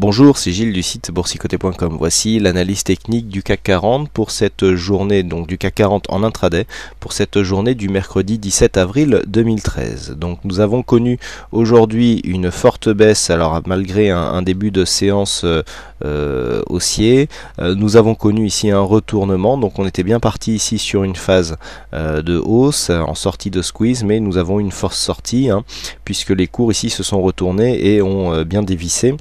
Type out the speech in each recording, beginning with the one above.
Bonjour, c'est Gilles du site boursicoté.com. Voici l'analyse technique du CAC 40 pour cette journée, donc du CAC 40 en intraday, pour cette journée du mercredi 17 avril 2013. Donc nous avons connu aujourd'hui une forte baisse, alors malgré un, début de séance euh, euh, haussier, euh, nous avons connu ici un retournement, donc on était bien parti ici sur une phase de hausse en sortie de squeeze, mais nous avons une force sortie, hein, puisque les cours ici se sont retournés et ont bien dévissé.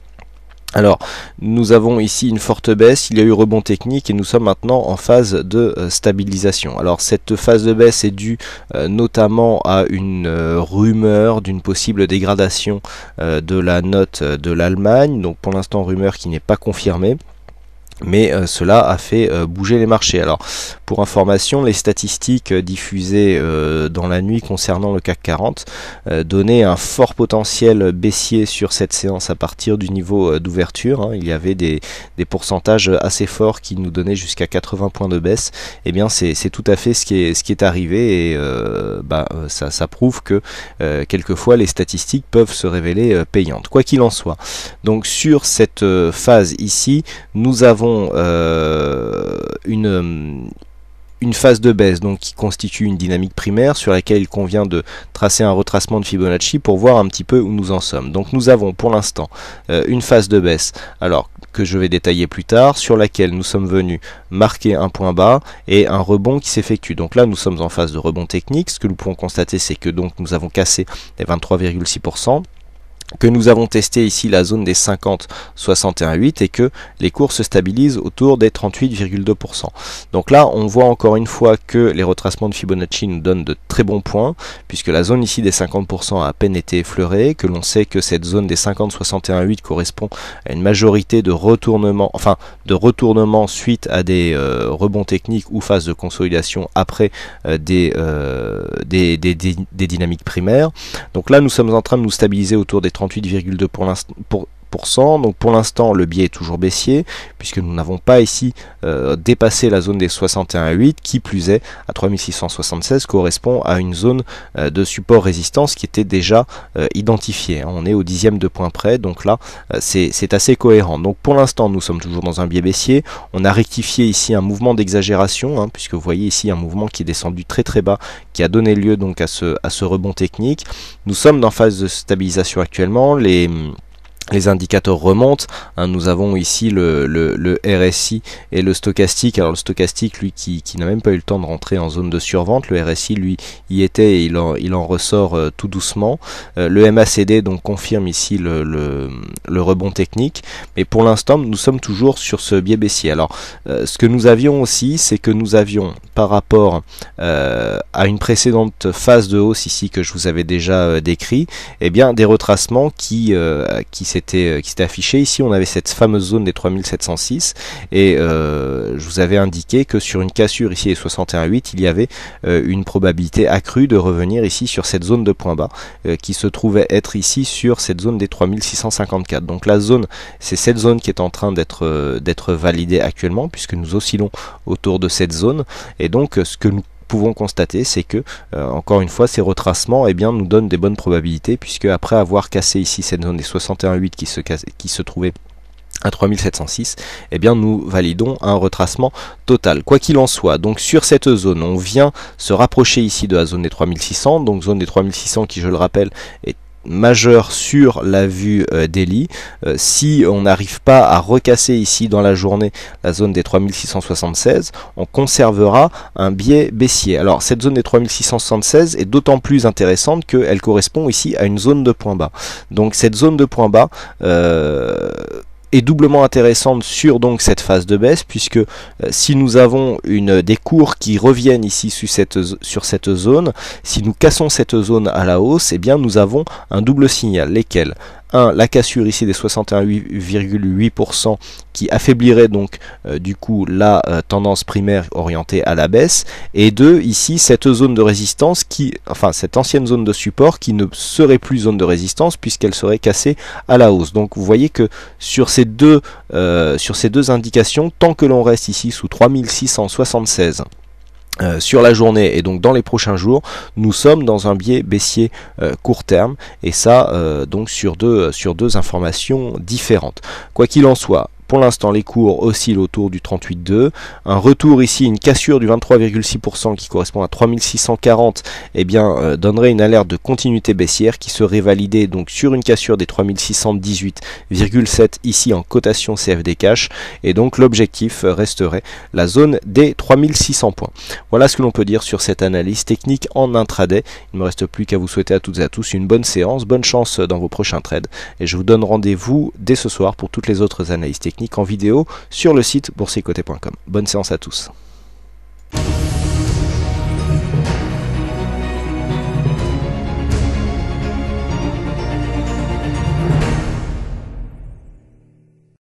Alors, nous avons ici une forte baisse, il y a eu rebond technique et nous sommes maintenant en phase de euh, stabilisation. Alors, cette phase de baisse est due euh, notamment à une euh, rumeur d'une possible dégradation de la note de l'Allemagne. Donc, pour l'instant, rumeur qui n'est pas confirmée mais cela a fait bouger les marchés. Alors pour information, les statistiques euh, diffusées euh, dans la nuit concernant le CAC 40 euh, donnaient un fort potentiel baissier sur cette séance à partir du niveau d'ouverture. Hein. Il y avait des, pourcentages assez forts qui nous donnaient jusqu'à 80 points de baisse. Eh bien, c'est tout à fait ce qui est, ce qui est arrivé et bah, ça, prouve que quelquefois les statistiques peuvent se révéler payantes. Quoi qu'il en soit. Donc sur cette phase ici, nous avons une hum, une phase de baisse, donc qui constitue une dynamique primaire sur laquelle il convient de tracer un retracement de Fibonacci pour voir un petit peu où nous en sommes. Donc nous avons pour l'instant euh, une phase de baisse, alors que je vais détailler plus tard, sur laquelle nous sommes venus marquer un point bas et un rebond qui s'effectue. Donc là nous sommes en phase de rebond technique, ce que nous pouvons constater c'est que donc nous avons cassé les 23,6% que nous avons testé ici la zone des 50-61,8 et que les cours se stabilisent autour des 38,2%. Donc là, on voit encore une fois que les retracements de Fibonacci nous donnent de très bons points, puisque la zone ici des 50% a à peine été effleurée, que l'on sait que cette zone des 50 61 8 correspond à une majorité de retournements, enfin de retournements suite à des euh, rebonds techniques ou phases de consolidation après euh, euh, des, des dynamiques primaires. Donc là, nous sommes en train de nous stabiliser autour des 38,2 pour l'instant pour donc pour l'instant, le biais est toujours baissier, puisque nous n'avons pas ici euh, dépassé la zone des 61,8, qui plus est, à 3676 correspond à une zone euh, de support résistance qui était déjà euh, identifiée. Hein. On est au dixième de point près, donc là, c'est assez cohérent. Donc pour l'instant, nous sommes toujours dans un biais baissier. On a rectifié ici un mouvement d'exagération, hein, puisque vous voyez ici un mouvement qui est descendu très très bas, qui a donné lieu donc à ce, à ce rebond technique. Nous sommes dans phase de stabilisation actuellement. Les les indicateurs remontent. Hein. nous avons ici le, RSI et le stochastique. Alors le stochastique, lui, qui, n'a même pas eu le temps de rentrer en zone de survente. Le RSI, lui, y était et il en, il en ressort euh, tout doucement. Euh, le MACD, donc, confirme ici le, rebond technique. Mais pour l'instant, nous sommes toujours sur ce biais baissier. Alors, euh, ce que nous avions aussi, c'est que nous avions, par rapport à une précédente phase de hausse ici que je vous avais déjà décrit, eh bien, des retracements qui, qui s'est euh, qui s'était affiché Ici, on avait cette fameuse zone des 3706 et euh, je vous avais indiqué que sur une cassure ici des 61.8, il y avait euh, une probabilité accrue de revenir ici sur cette zone de point bas qui se trouvait être ici sur cette zone des 3654. Donc la zone, c'est cette zone qui est en train d'être d'être validée actuellement puisque nous oscillons autour de cette zone et donc ce que nous pouvons constater, c'est que, euh, encore une fois, ces retracements eh bien, nous donnent des bonnes probabilités, puisque après avoir cassé ici cette zone des 61,8 qui se, qui se trouvait à 3706, eh bien nous validons un retracement total. Quoi qu'il en soit, donc sur cette zone, on vient se rapprocher ici de la zone des 3600, donc zone des 3600 qui, je le rappelle, est majeur sur la vue euh, d'Eli, euh, si on n'arrive pas à recasser ici dans la journée la zone des 3676, on conservera un biais baissier. Alors cette zone des 3676 est d'autant plus intéressante qu'elle correspond ici à une zone de point bas. Donc cette zone de point bas... Euh, est doublement intéressante sur donc cette phase de baisse puisque euh, si nous avons une, des cours qui reviennent ici sur cette, sur cette zone, si nous cassons cette zone à la hausse, eh bien nous avons un double signal, lesquels 1. la cassure ici des 61,8% qui affaiblirait donc euh, du coup la euh, tendance primaire orientée à la baisse, et 2. ici cette zone de résistance qui, enfin cette ancienne zone de support qui ne serait plus zone de résistance puisqu'elle serait cassée à la hausse. Donc vous voyez que sur ces deux, euh, sur ces deux indications, tant que l'on reste ici sous 3676, euh, sur la journée et donc dans les prochains jours, nous sommes dans un biais baissier euh, court terme et ça euh, donc sur deux sur deux informations différentes. Quoi qu'il en soit, pour l'instant, les cours oscillent autour du 38,2. Un retour ici, une cassure du 23,6% qui correspond à 3640, eh bien, euh, donnerait une alerte de continuité baissière qui serait validée donc sur une cassure des 3618,7 ici en cotation CFD cash. Et donc, l'objectif resterait la zone des 3600 points. Voilà ce que l'on peut dire sur cette analyse technique en intraday. Il ne me reste plus qu'à vous souhaiter à toutes et à tous une bonne séance, bonne chance dans vos prochains trades. Et je vous donne rendez-vous dès ce soir pour toutes les autres analyses techniques en vidéo sur le site boursicoté.com. Bonne séance à tous.